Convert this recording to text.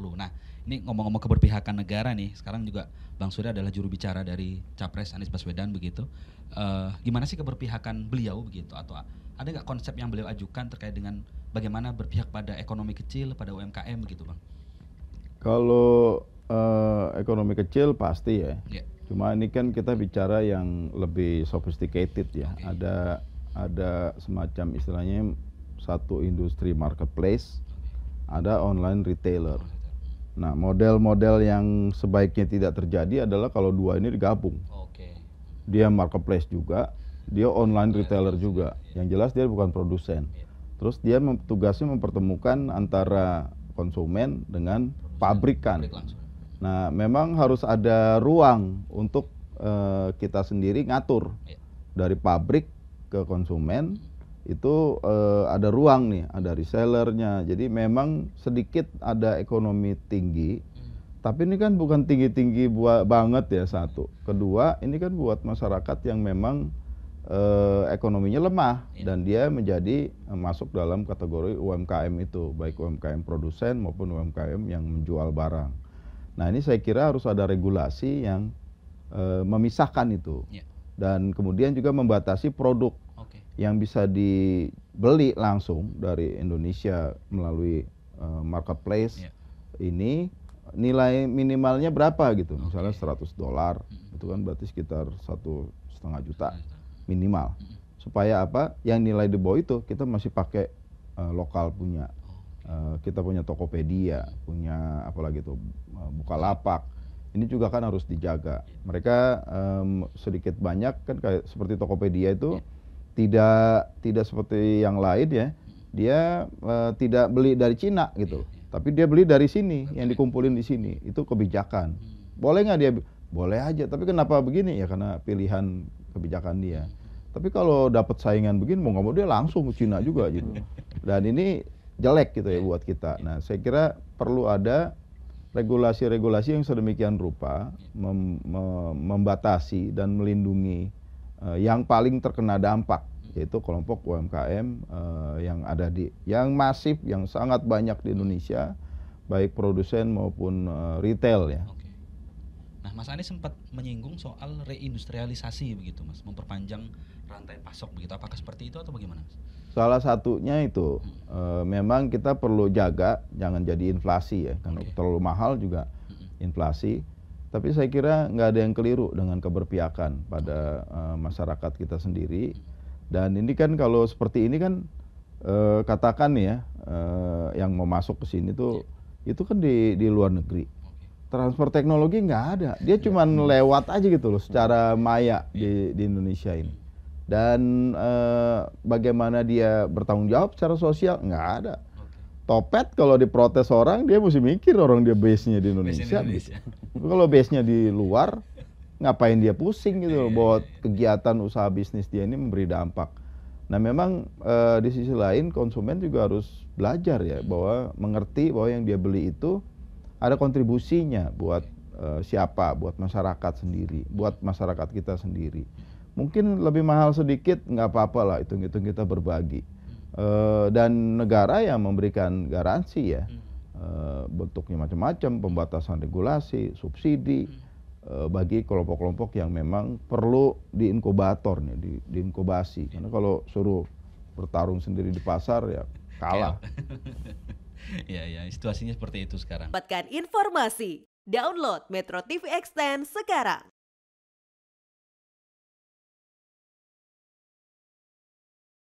Nah, ini ngomong-ngomong keberpihakan negara nih, sekarang juga Bang Surya adalah juru bicara dari Capres Anies Baswedan begitu. Uh, gimana sih keberpihakan beliau begitu? Atau ada nggak konsep yang beliau ajukan terkait dengan bagaimana berpihak pada ekonomi kecil, pada UMKM begitu, Bang? Kalau uh, ekonomi kecil pasti ya. Yeah. Cuma ini kan kita bicara yang lebih sophisticated ya. Okay. Ada ada semacam istilahnya satu industri marketplace, ada online retailer. Nah, model-model yang sebaiknya tidak terjadi adalah kalau dua ini digabung. Oke. Dia marketplace juga, dia online retailer iya. juga. Yang jelas dia bukan produsen. Iya. Terus dia tugasnya mempertemukan antara konsumen dengan pabrikan. Nah, memang harus ada ruang untuk uh, kita sendiri ngatur iya. dari pabrik ke konsumen hmm itu uh, ada ruang nih, ada resellernya. Jadi memang sedikit ada ekonomi tinggi, tapi ini kan bukan tinggi-tinggi buat banget ya satu. Kedua, ini kan buat masyarakat yang memang uh, ekonominya lemah iya. dan dia menjadi uh, masuk dalam kategori UMKM itu, baik UMKM produsen maupun UMKM yang menjual barang. Nah ini saya kira harus ada regulasi yang uh, memisahkan itu. Iya. dan kemudian juga membatasi produk yang bisa dibeli langsung dari Indonesia melalui uh, marketplace yeah. ini nilai minimalnya berapa gitu okay. misalnya 100 dolar hmm. itu kan berarti sekitar satu setengah juta minimal hmm. supaya apa yang nilai di bawah itu kita masih pakai uh, lokal punya uh, kita punya Tokopedia punya apalagi itu uh, lapak. ini juga kan harus dijaga ya. mereka um, sedikit banyak kan kayak seperti Tokopedia itu yeah tidak tidak seperti yang lain ya dia uh, tidak beli dari Cina gitu iya, iya. tapi dia beli dari sini yang dikumpulin di sini itu kebijakan boleh nggak dia boleh aja tapi kenapa begini ya karena pilihan kebijakan dia tapi kalau dapat saingan begini mau nggak mau dia langsung ke Cina juga gitu dan ini jelek gitu ya iya. buat kita nah saya kira perlu ada regulasi-regulasi yang sedemikian rupa mem mem membatasi dan melindungi eh, yang paling terkena dampak yaitu kelompok UMKM uh, eh, yang ada di yang masif yang sangat banyak di Indonesia baik produsen maupun uh, retail ya. Oke. Nah, Mas Anies sempat menyinggung soal reindustrialisasi begitu, Mas, memperpanjang rantai pasok begitu. Apakah seperti itu atau bagaimana, Salah satunya itu hmm. uh, memang kita perlu jaga jangan jadi inflasi ya, karena okay. terlalu mahal juga hmm. inflasi. Tapi saya kira nggak ada yang keliru dengan keberpihakan pada uh, masyarakat kita sendiri. Hmm dan ini kan kalau seperti ini kan eh, katakan ya eh, yang mau masuk ke sini tuh yeah. itu kan di di luar negeri. Transfer teknologi nggak ada. Dia iya. cuma hmm. lewat aja gitu loh secara iya. maya di iya. di Indonesia ini. Dan e, bagaimana dia bertanggung jawab secara sosial nggak ada. Topet kalau diprotes orang dia mesti mikir orang dia base-nya di Indonesia. Indonesia. Kalau base-nya di luar ngapain dia pusing gitu loh iya, bahwa iya, iya. kegiatan usaha bisnis dia ini memberi dampak. Nah memang e, di sisi lain konsumen juga harus belajar ya bahwa mengerti bahwa yang dia beli itu ada kontribusinya buat e, siapa, buat masyarakat sendiri, buat masyarakat kita sendiri. Mungkin lebih mahal sedikit nggak apa-apa lah itu hitung kita berbagi. E, dan negara yang memberikan garansi ya hmm. bentuknya macam-macam, pembatasan regulasi, subsidi hmm. Eh, bagi kelompok-kelompok yang memang perlu diinkubator nih, di, diinkubasi. Iya. Karena kalau suruh bertarung sendiri di pasar ya kalah. ya, ya, situasinya seperti itu sekarang. Dapatkan informasi, download Metro TV Extend sekarang.